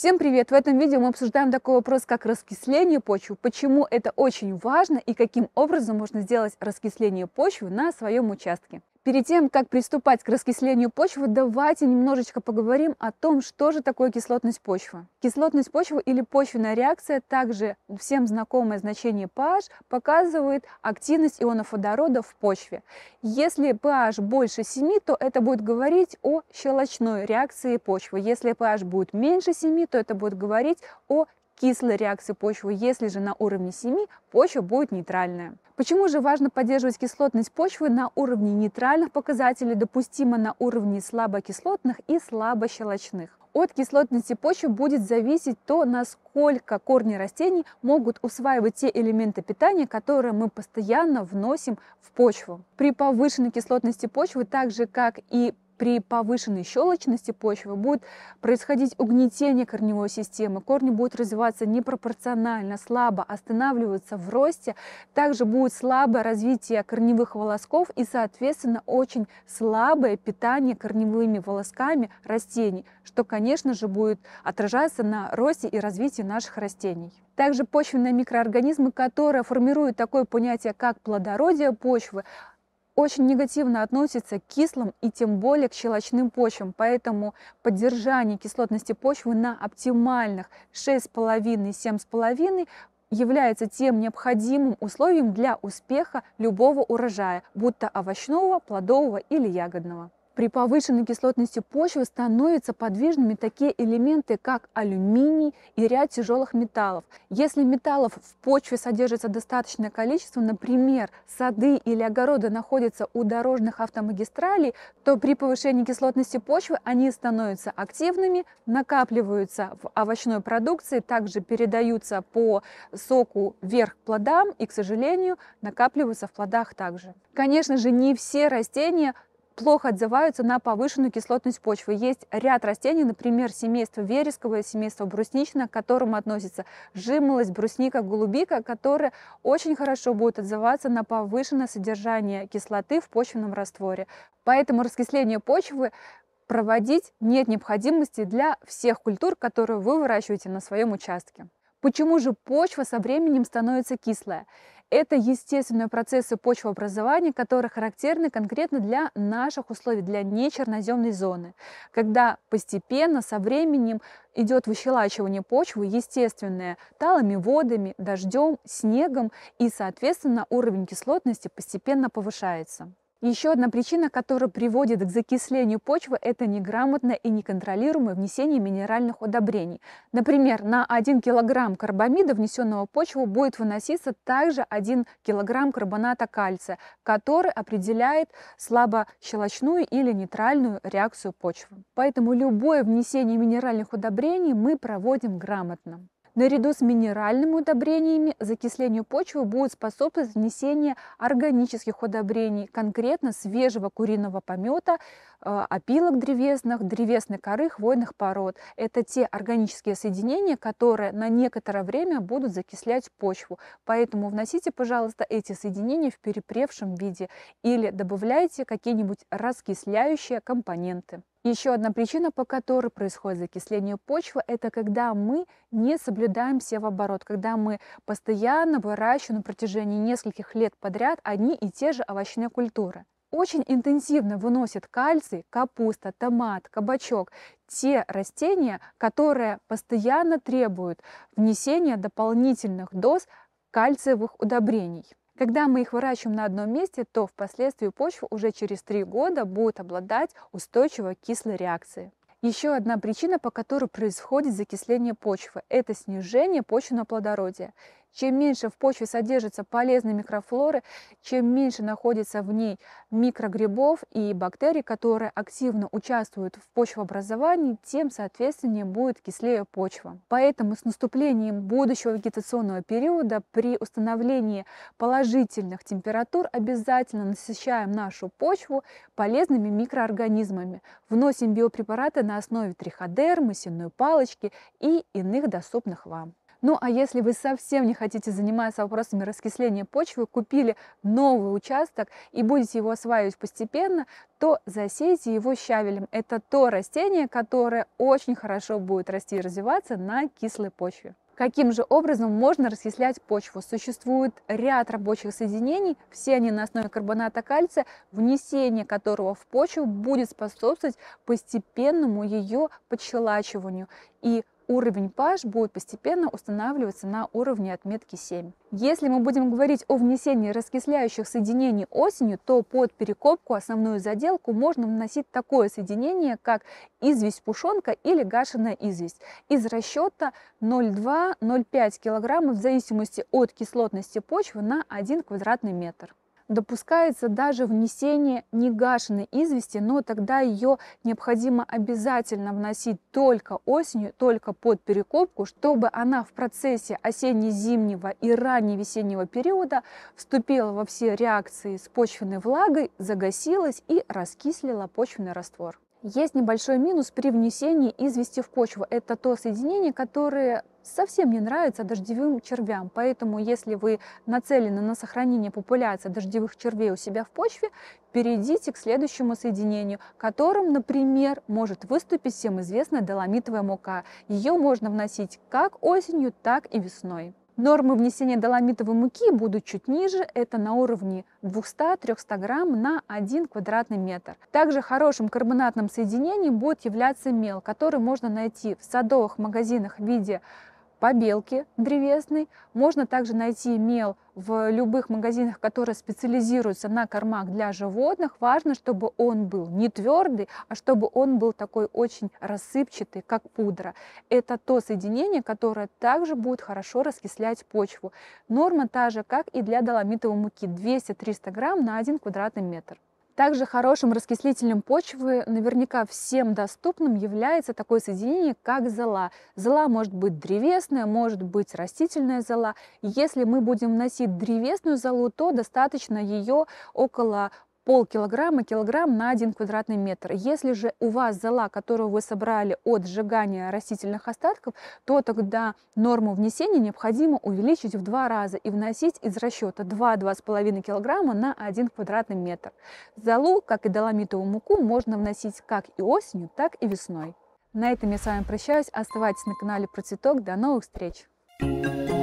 Всем привет! В этом видео мы обсуждаем такой вопрос, как раскисление почвы, почему это очень важно и каким образом можно сделать раскисление почвы на своем участке. Перед тем, как приступать к раскислению почвы, давайте немножечко поговорим о том, что же такое кислотность почвы. Кислотность почвы или почвенная реакция, также всем знакомое значение pH, показывает активность ионов водорода в почве. Если pH больше 7, то это будет говорить о щелочной реакции почвы. Если pH будет меньше 7, то это будет говорить о кислой реакции почвы. Если же на уровне семьи, почва будет нейтральная. Почему же важно поддерживать кислотность почвы на уровне нейтральных показателей, допустимо на уровне слабокислотных и слабощелочных? От кислотности почвы будет зависеть то, насколько корни растений могут усваивать те элементы питания, которые мы постоянно вносим в почву. При повышенной кислотности почвы, так же как и при повышенной щелочности почвы будет происходить угнетение корневой системы, корни будут развиваться непропорционально, слабо останавливаются в росте, также будет слабое развитие корневых волосков и, соответственно, очень слабое питание корневыми волосками растений, что, конечно же, будет отражаться на росте и развитии наших растений. Также почвенные микроорганизмы, которые формируют такое понятие, как плодородие почвы, очень негативно относится к кислым и тем более к щелочным почвам, поэтому поддержание кислотности почвы на оптимальных 6,5-7,5 является тем необходимым условием для успеха любого урожая, будь то овощного, плодового или ягодного. При повышенной кислотности почвы становятся подвижными такие элементы, как алюминий и ряд тяжелых металлов. Если металлов в почве содержится достаточное количество, например, сады или огороды находятся у дорожных автомагистралей, то при повышении кислотности почвы они становятся активными, накапливаются в овощной продукции, также передаются по соку вверх плодам и, к сожалению, накапливаются в плодах также. Конечно же, не все растения плохо отзываются на повышенную кислотность почвы. Есть ряд растений, например, семейство вересковое, семейство брусничное, к которым относится жимолость, брусника, голубика, которые очень хорошо будут отзываться на повышенное содержание кислоты в почвенном растворе. Поэтому раскисление почвы проводить нет необходимости для всех культур, которые вы выращиваете на своем участке. Почему же почва со временем становится кислая? Это естественные процессы почвообразования, которые характерны конкретно для наших условий, для нечерноземной зоны, когда постепенно, со временем идет выщелачивание почвы, естественное, талыми водами, дождем, снегом, и, соответственно, уровень кислотности постепенно повышается. Еще одна причина, которая приводит к закислению почвы, это неграмотное и неконтролируемое внесение минеральных удобрений. Например, на 1 кг карбамида, внесенного в почву, будет выноситься также 1 кг карбоната кальция, который определяет слабощелочную или нейтральную реакцию почвы. Поэтому любое внесение минеральных удобрений мы проводим грамотно. Наряду с минеральными удобрениями закислению почвы будет способствовать внесение органических удобрений, конкретно свежего куриного помета, э, опилок древесных, древесных коры, хвойных пород. Это те органические соединения, которые на некоторое время будут закислять почву. Поэтому вносите, пожалуйста, эти соединения в перепревшем виде или добавляйте какие-нибудь раскисляющие компоненты. Еще одна причина, по которой происходит закисление почвы, это когда мы не соблюдаем севооборот, когда мы постоянно выращиваем на протяжении нескольких лет подряд одни и те же овощные культуры. Очень интенсивно выносят кальций капуста, томат, кабачок, те растения, которые постоянно требуют внесения дополнительных доз кальциевых удобрений. Когда мы их выращиваем на одном месте, то впоследствии почва уже через 3 года будет обладать устойчивой кислой реакцией. Еще одна причина, по которой происходит закисление почвы, это снижение почвенного плодородия. Чем меньше в почве содержится полезной микрофлоры, чем меньше находится в ней микрогрибов и бактерий, которые активно участвуют в почвообразовании, тем, соответственнее, будет кислее почва. Поэтому с наступлением будущего вегетационного периода при установлении положительных температур обязательно насыщаем нашу почву полезными микроорганизмами. Вносим биопрепараты на основе триходермы, сенной палочки и иных доступных вам. Ну а если вы совсем не хотите заниматься вопросами раскисления почвы, купили новый участок и будете его осваивать постепенно, то засейте его щавелем. Это то растение, которое очень хорошо будет расти и развиваться на кислой почве. Каким же образом можно раскислять почву? Существует ряд рабочих соединений, все они на основе карбоната кальция, внесение которого в почву будет способствовать постепенному ее подщелачиванию. И уровень PASH будет постепенно устанавливаться на уровне отметки 7. Если мы будем говорить о внесении раскисляющих соединений осенью, то под перекопку, основную заделку, можно вносить такое соединение, как известь-пушонка или гашеная известь из расчета 0,2-0,5 кг в зависимости от кислотности почвы на 1 квадратный метр допускается даже внесение негашенной извести, но тогда ее необходимо обязательно вносить только осенью, только под перекопку, чтобы она в процессе осенне-зимнего и ранне-весеннего периода вступила во все реакции с почвенной влагой, загасилась и раскислила почвенный раствор. Есть небольшой минус при внесении извести в почву. Это то соединение, которое совсем не нравится дождевым червям. Поэтому, если вы нацелены на сохранение популяции дождевых червей у себя в почве, перейдите к следующему соединению, которым, например, может выступить всем известная доломитовая мука. Ее можно вносить как осенью, так и весной. Нормы внесения доломитовой муки будут чуть ниже, это на уровне 200-300 грамм на 1 квадратный метр. Также хорошим карбонатным соединением будет являться мел, который можно найти в садовых магазинах в виде побелки древесной. Можно также найти мел в любых магазинах, которые специализируются на кормах для животных. Важно, чтобы он был не твердый, а чтобы он был такой очень рассыпчатый, как пудра. Это то соединение, которое также будет хорошо раскислять почву. Норма та же, как и для доломитовой муки – 200-300 грамм на 1 квадратный метр. Также хорошим раскислителем почвы наверняка всем доступным является такое соединение, как зола. Зола может быть древесная, может быть растительная зола. Если мы будем носить древесную золу, то достаточно ее около полкилограмма, килограмм на один квадратный метр. Если же у вас зала, которую вы собрали от сжигания растительных остатков, то тогда норму внесения необходимо увеличить в два раза и вносить из расчета 2-2,5 килограмма на один квадратный метр. Залу, как и доломитовую муку, можно вносить как и осенью, так и весной. На этом я с вами прощаюсь. Оставайтесь на канале Процветок. До новых встреч! Thank you.